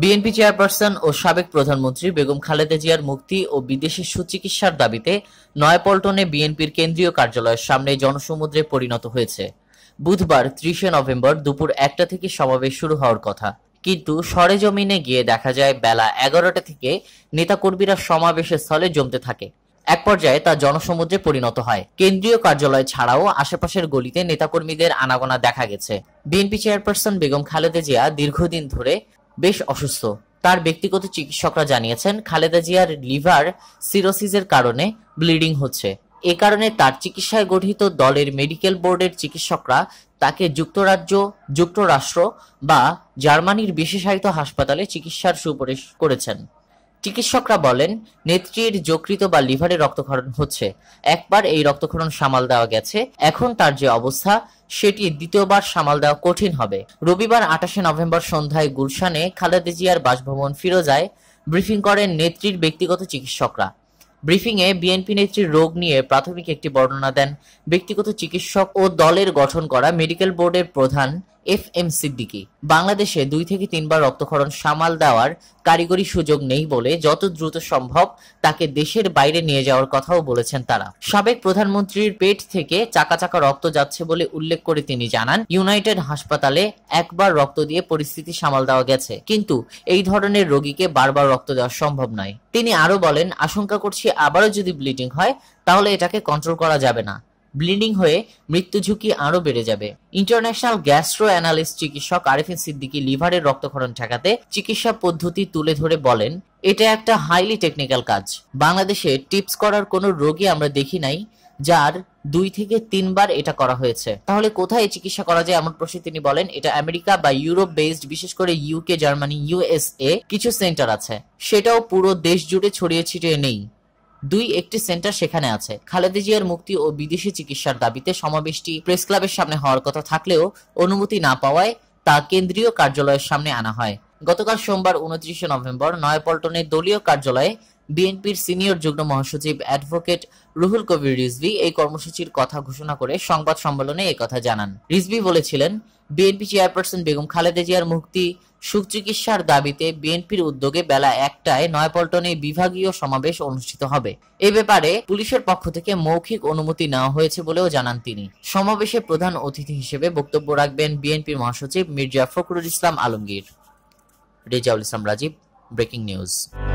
BNP chairperson ও সাবেক প্রধানমন্ত্রী বেগম খালেদা জিয়ার মুক্তি ও বিদেশি সুচিকিৎসার দাবিতে নয়াপল্টনে বিএনপির কেন্দ্রীয় কার্যালয়ের সামনে জনসমুদ্রে পরিণত হয়েছে বুধবার ত্রিশে নভেম্বর দুপুর একটা থেকে সমাবেশ শুরু হওয়ার কথা কিন্তু সরেজমিনে গিয়ে দেখা যায় বেলা এগারোটা থেকে নেতাকর্মীরা সমাবেশের স্থলে জমতে থাকে এক পর্যায়ে তা জনসমুদ্রে পরিণত হয় কেন্দ্রীয় কার্যালয় ছাড়াও আশেপাশের গলিতে নেতাকর্মীদের আনাগোনা দেখা গেছে বিএনপি চেয়ারপারসন বেগম খালেদা জিয়া দীর্ঘদিন ধরে বেশ অসুস্থ তার ব্যক্তিগত চিকিৎসকরা জানিয়েছেন খালেদা জিয়ার লিভার সিরোসিসের কারণে ব্লিডিং হচ্ছে এ কারণে তার চিকিৎসায় গঠিত দলের মেডিকেল বোর্ডের চিকিৎসকরা তাকে যুক্তরাজ্য যুক্তরাষ্ট্র বা জার্মানির বিশেষায়িত হাসপাতালে চিকিৎসার সুপারিশ করেছেন চিকিৎসকরা বলেন নেত্রীর যকৃত বা লিভারে রক্তক্ষরণ হচ্ছে একবার এই রক্তক্ষরণ সামাল দেওয়া গেছে এখন তার যে অবস্থা সেটি দ্বিতীয়বার সামাল দেওয়া কঠিন হবে রবিবার আঠাশে নভেম্বর সন্ধ্যায় গুলশানে খালেদা জিয়ার বাসভবন ফিরোজায় ব্রিফিং করেন নেত্রীর ব্যক্তিগত চিকিৎসকরা ব্রিফিংয়ে বিএনপি নেত্রীর রোগ নিয়ে প্রাথমিক একটি বর্ণনা দেন ব্যক্তিগত চিকিৎসক ও দলের গঠন করা মেডিকেল বোর্ডের প্রধান এফ এম সিদ্দিকি বাংলাদেশে দুই থেকে তিনবার রক্তক্ষরণ সামাল দেওয়ার কারিগরি সুযোগ নেই বলে যত দ্রুত সম্ভব তাকে দেশের বাইরে নিয়ে যাওয়ার কথাও বলেছেন তারা সাবেক প্রধানমন্ত্রীর পেট থেকে চাকা চাকা রক্ত যাচ্ছে বলে উল্লেখ করে তিনি জানান ইউনাইটেড হাসপাতালে একবার রক্ত দিয়ে পরিস্থিতি সামাল দেওয়া গেছে কিন্তু এই ধরনের রোগীকে বারবার রক্ত দেওয়া সম্ভব নয় তিনি আরো বলেন আশঙ্কা করছি আবারও যদি ব্লিডিং হয় তাহলে এটাকে কন্ট্রোল করা যাবে না ব্লিডিং হয়ে মৃত্যু ঝুঁকি আরও বেড়ে যাবে ইন্টারন্যাশনাল গ্যাস্ট্রো অ্যানালিস্ট চিকিৎসক আরিফিন সিদ্দিকি লিভারের রক্তক্ষরণ ঠেকাতে চিকিৎসা পদ্ধতি তুলে ধরে বলেন এটা একটা হাইলি টেকনিক্যাল কাজ বাংলাদেশে টিপস করার কোনো রোগী আমরা দেখি নাই যার দুই থেকে তিনবার এটা করা হয়েছে তাহলে কোথায় চিকিৎসা করা যায় এমন প্রশ্নে তিনি বলেন এটা আমেরিকা বা ইউরোপ বেসড বিশেষ করে ইউকে জার্মানি ইউএসএ কিছু সেন্টার আছে সেটাও পুরো দেশ জুড়ে ছড়িয়ে ছিটিয়ে নেই দুই একটি সেন্টার সেখানে আছে খালেদা জিয়ার মুক্তি ও বিদেশি চিকিৎসার দাবিতে সমাবেশটি প্রেস ক্লাবের সামনে হওয়ার কথা থাকলেও অনুমতি না পাওয়ায় তা কেন্দ্রীয় কার্যালয়ের সামনে আনা হয় গতকাল সোমবার উনত্রিশে নভেম্বর নয়াপল্টনের দলীয় কার্যালয়ে বিএনপির সিনিয়র যুগ্ম মহাসচিব অ্যাডভোকেট রুহুল কবির রিজভি এই কর্মসূচির কথা ঘোষণা করে সংবাদ সম্মেলনে কথা জানান রিজভি বলেছিলেন বিএনপি চেয়ারপারসন বেগম খালেদা জিয়ার মুক্তি সুখ চিকিৎসার দাবিতে বিএনপির উদ্যোগে বেলা একটায় নয়পল্টনে বিভাগীয় সমাবেশ অনুষ্ঠিত হবে এ ব্যাপারে পুলিশের পক্ষ থেকে মৌখিক অনুমতি নেওয়া হয়েছে বলেও জানান তিনি সমাবেশে প্রধান অতিথি হিসেবে বক্তব্য রাখবেন বিএনপির মহাসচিব মির্জা ফখরুল ইসলাম Alamgir Dejauli Samrajiv, breaking news.